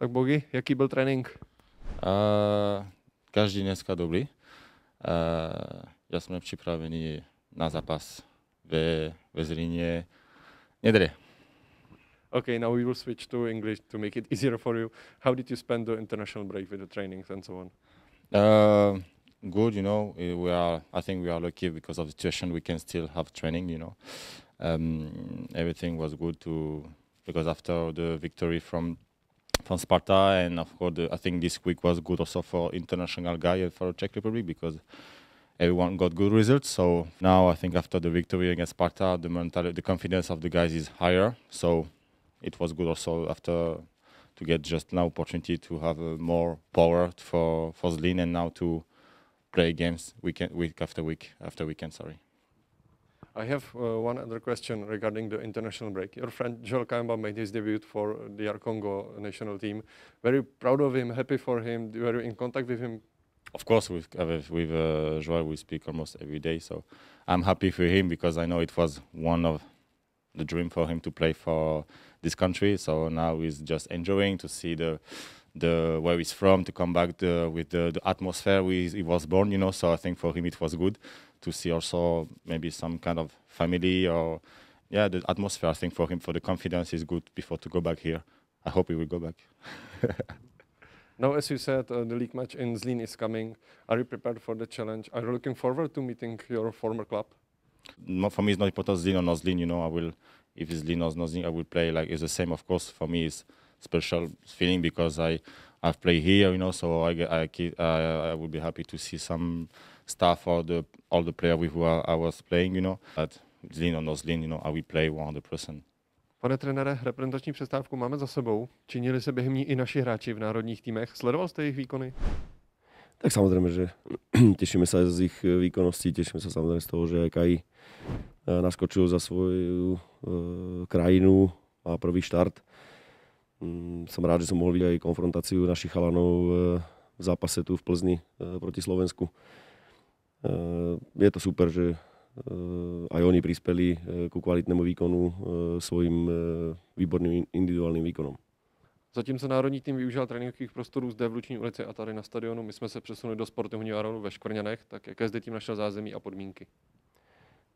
Tak Bogi, jaký byl trénink? Uh, každý dneska dobrý. Uh, ja sme pripravení na zápas ve, ve Zrine. Nedre. OK, now we will switch to English to make it easier for you. How did you spend the international break with the trainings and so on? Uh, good, you know. We are, I think, we are lucky because of the situation. We can still have training, you know. Um, everything was good to because after the victory from from Sparta, and of course, the, I think this week was good also for international guy and for Czech Republic because everyone got good results. So now I think after the victory against Sparta, the mental, the confidence of the guys is higher. So it was good also after to get just now opportunity to have uh, more power for for Zlin and now to play games week after week after weekend. Sorry. I have uh, one other question regarding the international break. Your friend Joel Kamba made his debut for the DR Congo national team. Very proud of him, happy for him. Were you in contact with him? Of course, uh, with with uh, Joel we speak almost every day. So I'm happy for him because I know it was one of the dream for him to play for this country. So now he's just enjoying to see the the where he's from, to come back the, uh, with the, the atmosphere he was born. You know, so I think for him it was good to see also maybe some kind of family or yeah, the atmosphere. I think for him, for the confidence, is good before to go back here. I hope he will go back. now, as you said, uh, the league match in Zlin is coming. Are you prepared for the challenge? Are you looking forward to meeting your former club? No, for me, it's not important Zlin or not Zlin. You know, I will if it's Zlin or not Zlin, I will play. Like it's the same, of course. For me, it's special feeling because I I've played here, you know, so I, I, I, I would be happy to see some staff or the all the players with who I, I was playing, you know, but zlin or no zlin, you know, I will play 100%. Pane trenére, reprezentační přestávku máme za sebou. Činili se během ní i naši hráči v národních týmech. Sledoval jste jejich výkony? Tak samozrejme, že tešíme sa z ich výkonností, tešíme sa samozrejme z toho, že aj Kai eh, naskočil za svoju e, eh, krajinu a prvý štart. Mm, som rád, že som mohol vidieť aj konfrontáciu našich chalanov e, v zápase tu v Plzni e, proti Slovensku. E, je to super, že aj oni prispeli ku kvalitnému výkonu svojim výborným individuálním výkonom. Zatímco národní tým využil tréninkových prostorů zde v Luční ulici a tady na stadionu, my jsme se přesunuli do sportovního areálu ve Škvrňanech, tak jaké zde tím našel zázemí a podmínky?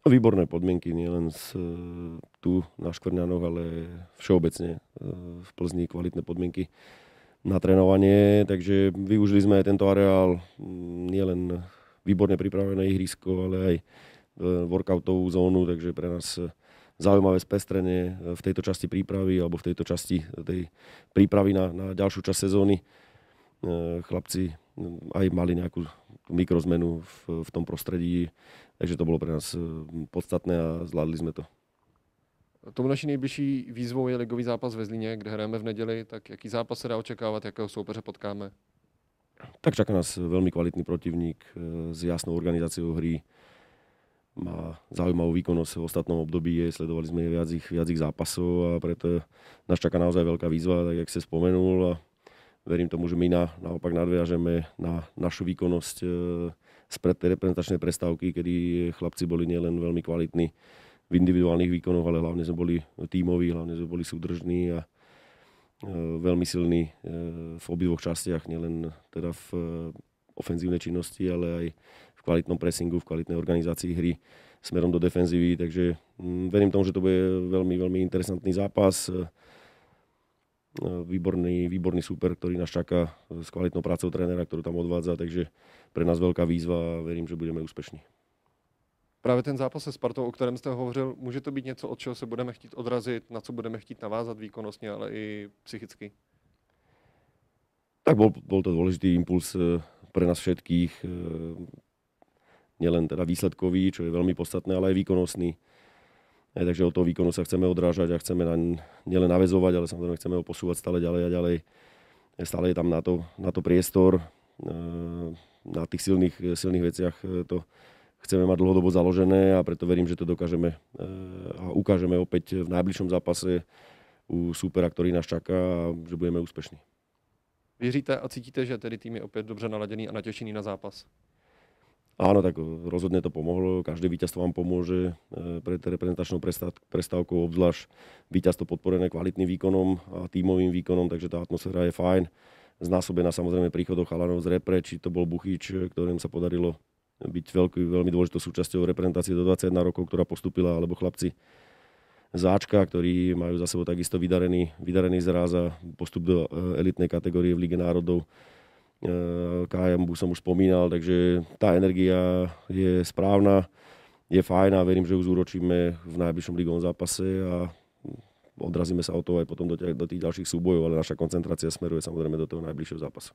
výborné podmienky nielen z, e, tu na Škvrňanoch, ale všeobecne e, v Plzni kvalitné podmienky na trénovanie, takže využili sme aj tento areál, mm, nielen výborne pripravené ihrisko, ale aj e, workoutovú zónu, takže pre nás zaujímavé spestrenie v tejto časti prípravy alebo v tejto časti tej prípravy na, na ďalšiu časť sezóny. Chlapci aj mali nejakú mikrozmenu v, v tom prostredí. Takže to bylo pro nás eh, podstatné a zvládli jsme to. Tomu naší nejbližší výzvou je ligový zápas ve Zlíně, kde hrajeme v neděli. Tak jaký zápas se dá očekávat, jakého soupeře potkáme? Tak čaká nás velmi kvalitný protivník eh, s jasnou organizáciou hry. Má zaujímavú výkonnosť v ostatnom období, je, sledovali sme viac ich, viac ich zápasov a preto nás čaká naozaj veľká výzva, tak jak ste spomenul. A verím tomu, že my na, naopak nadviažeme na našu výkonnosť e, spred tej reprezentačnej prestávky, kedy chlapci boli nielen veľmi kvalitní v individuálnych výkonoch, ale hlavne sme boli tímoví, hlavne sme boli súdržní a e, veľmi silní e, v obidvoch častiach, nielen teda v ofenzívnej činnosti, ale aj v kvalitnom pressingu, v kvalitnej organizácii hry smerom do defenzívy, takže mm, verím tomu, že to bude veľmi, veľmi interesantný zápas výborný, výborný súper, ktorý nás čaká s kvalitnou prácou trénera, ktorú tam odvádza, takže pre nás veľká výzva a verím, že budeme úspešní. Právě ten zápas se Spartou, o kterém ste hovořil, může to být něco, od čeho se budeme chtít odrazit, na co budeme chtít navázat výkonnostně, ale i psychicky? Tak bol, bol to dôležitý impuls eh, pre nás všetkých, eh, nielen teda výsledkový, čo je veľmi podstatné, ale aj výkonnostný. Aj, takže od toho výkonu sa chceme odrážať a chceme na nielen navezovať, ale samozrejme chceme ho posúvať stále ďalej a ďalej. Stále je tam na to, na to priestor. E, na tých silných, silných veciach e, to chceme mať dlhodobo založené a preto verím, že to dokážeme e, a ukážeme opäť v najbližšom zápase u supera, ktorý nás čaká a že budeme úspešní. Věříte a cítíte, že tedy tým je opět dobře naladěný a natěšený na zápas? Áno, tak rozhodne to pomohlo. Každé víťazstvo vám pomôže e, pred reprezentačnou prestávkou, obzvlášť víťazstvo podporené kvalitným výkonom a tímovým výkonom, takže tá atmosféra je fajn. Znásobená samozrejme príchodov chalanov z repre, či to bol Buchič, ktorým sa podarilo byť veľký, veľmi dôležitou súčasťou reprezentácie do 21 rokov, ktorá postupila, alebo chlapci Záčka, ktorí majú za sebou takisto vydarený, vydarený zráz a postup do e, elitnej kategórie v Lige národov Eh, KMB som už spomínal, takže tá energia je správna, je fajná. a verím, že ju zúročíme v najbližšom ligovom zápase a odrazíme sa o to aj potom do tých, do tých ďalších súbojov, ale naša koncentrácia smeruje samozrejme do toho najbližšieho zápasu.